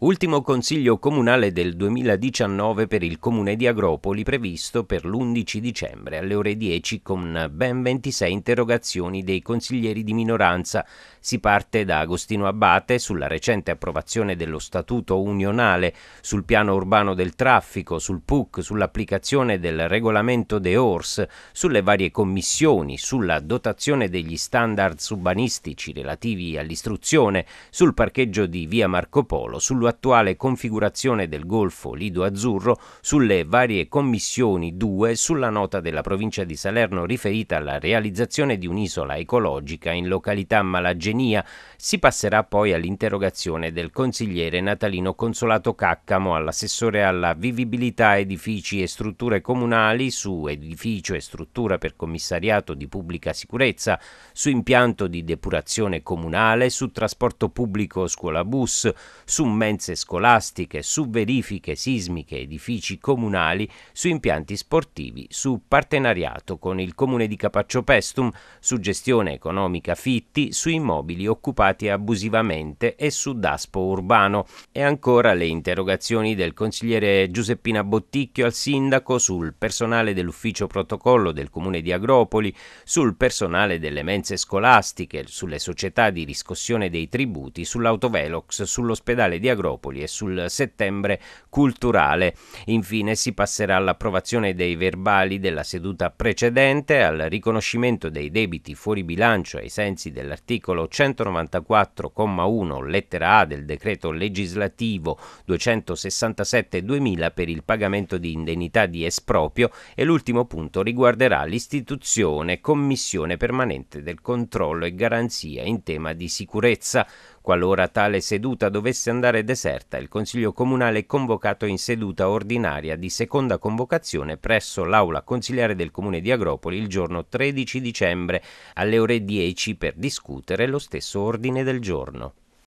Ultimo consiglio comunale del 2019 per il comune di Agropoli previsto per l'11 dicembre alle ore 10 con ben 26 interrogazioni dei consiglieri di minoranza. Si parte da Agostino Abbate sulla recente approvazione dello statuto unionale, sul piano urbano del traffico, sul PUC, sull'applicazione del regolamento De Ors, sulle varie commissioni, sulla dotazione degli standards urbanistici relativi all'istruzione, sul parcheggio di via Marco Polo, sull'uomo sull'attuale configurazione del Golfo Lido-Azzurro, sulle varie commissioni 2 sulla nota della provincia di Salerno riferita alla realizzazione di un'isola ecologica in località Malagenia. Si passerà poi all'interrogazione del consigliere natalino Consolato Caccamo all'assessore alla vivibilità edifici e strutture comunali su edificio e struttura per commissariato di pubblica sicurezza, su impianto di depurazione comunale, su trasporto pubblico scuola bus, su mezzi supplenze scolastiche, su verifiche sismiche, edifici comunali, su impianti sportivi, su partenariato con il comune di Capaccio Pestum, su gestione economica fitti, su immobili occupati abusivamente e su daspo urbano. E ancora le interrogazioni del consigliere Giuseppina Botticchio al sindaco sul personale dell'ufficio protocollo del comune di Agropoli, sul personale delle mense scolastiche, sulle società di riscossione dei tributi, sull'autovelox, sull'ospedale di Agropoli Europoli e sul settembre culturale. Infine si passerà all'approvazione dei verbali della seduta precedente, al riconoscimento dei debiti fuori bilancio ai sensi dell'articolo 194,1 lettera A del decreto legislativo 267-2000 per il pagamento di indennità di esproprio e l'ultimo punto riguarderà l'istituzione Commissione permanente del controllo e garanzia in tema di sicurezza Qualora tale seduta dovesse andare deserta, il Consiglio Comunale è convocato in seduta ordinaria di seconda convocazione presso l'Aula Consigliare del Comune di Agropoli il giorno 13 dicembre alle ore 10 per discutere lo stesso ordine del giorno.